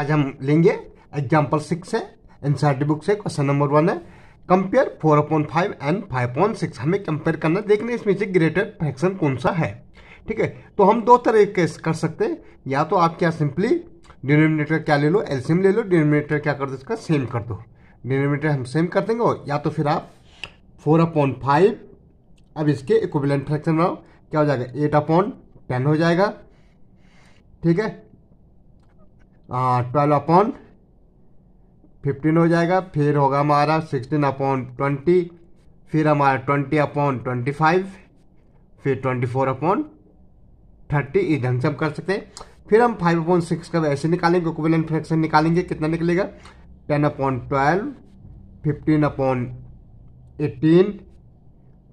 आज हम लेंगे एग्जाम्पल सिक्स है एनसीआरटी बुक से क्वेश्चन नंबर वन है compare four point five and five point six हमें कंपेयर करना है देखने इसमें से ग्रेटर फ्रैक्शन कौन सा है ठीक है तो हम दो तरीके से कर सकते हैं या तो आप क्या सिंपली डिनोमिनेटर क्या ले लो एलसीएम ले लो डिनोमिनेटर क्या कर दो इसका सेम कर दो डिनोमिनेटर हम सेम कर देंगे और या तो फिर आप फोर अपॉन फाइव अब इसके इक्विवेलेंट फ्रैक्शन बनाओ क्या हो जाएगा एट अपॉन टेन हो जाएगा ठीक है ट्वेल्व अपॉन फिफ्टीन हो जाएगा फिर होगा हमारा सिक्सटीन अपॉन ट्वेंटी फिर हमारा ट्वेंटी अपॉन ट्वेंटी फाइव फिर ट्वेंटी फोर अपॉन थर्टी इस ढंग से हम कर सकते हैं फिर हम फाइव अपॉन सिक्स का ऐसे निकालेंगे इक्विवेलेंट फ्रैक्शन निकालेंगे कितना निकलेगा ten upon twelve fifteen upon eighteen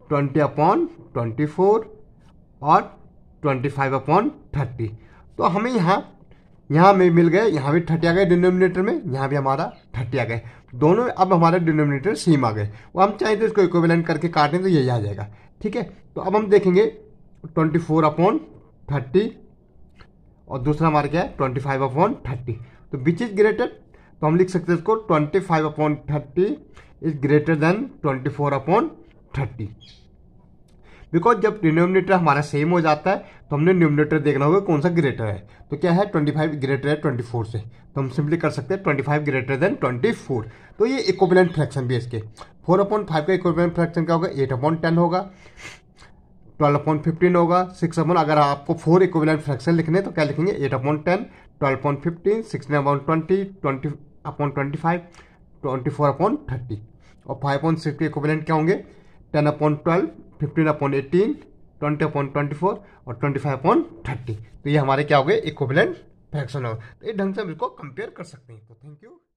twenty upon twenty four और ट्वेंटी फाइव अपॉन थर्टी तो हमें यहाँ यहाँ में मिल गए यहाँ भी ठटिया गए डिनोमिनेटर में यहाँ भी हमारा ठटिया गए दोनों अब हमारे डिनोमिनेटर सेम आ गए वो हम चाहें तो इसको इक्विवेलेंट करके काटें तो यही आ जाएगा ठीक है तो अब हम देखेंगे ट्वेंटी फोर अपॉन थर्टी और दूसरा हमारा क्या है ट्वेंटी फाइव अपॉन थर्टी तो बिच इज़ ग्रेटर तो हम लिख सकते हैं इसको twenty five upon thirty is greater than twenty four upon thirty because जब डिनोमिनेटर हमारा सेम हो जाता है तो हमने न्यूमिनेटर देखना होगा कौन सा ग्रेटर है तो क्या है 25 ग्रेटर है 24 से तो हम सिंपली कर सकते हैं 25 ग्रेटर देन 24 तो ये इक्विवेलेंट फ्रैक्शन भी है इसके फोर अपॉइंट फाइव का इक्विवेलेंट फ्रैक्शन क्या होगा एट अपॉइंट टेन होगा ट्वेल्व अपॉइंट फिफ्टीन होगा सिक्स अपॉइंट अगर आपको फोर इक्विवेलेंट फ्रैक्शन लिखने तो क्या लिखेंगे eight upon ten twelve upon fifteen sixteen upon twenty twenty upon twenty five twenty four upon thirty और फाइव अपॉइंट सिक्स के इक्विवेलेंट क्या होंगे ten upon twelve fifteen upon eighteen twenty upon twenty four और twenty five upon thirty तो ये हमारे क्या हो गए इक्विवेलेंट फ्रैक्शन हो तो इस ढंग से हम इसको कंपेयर कर सकते हैं तो थैंक यू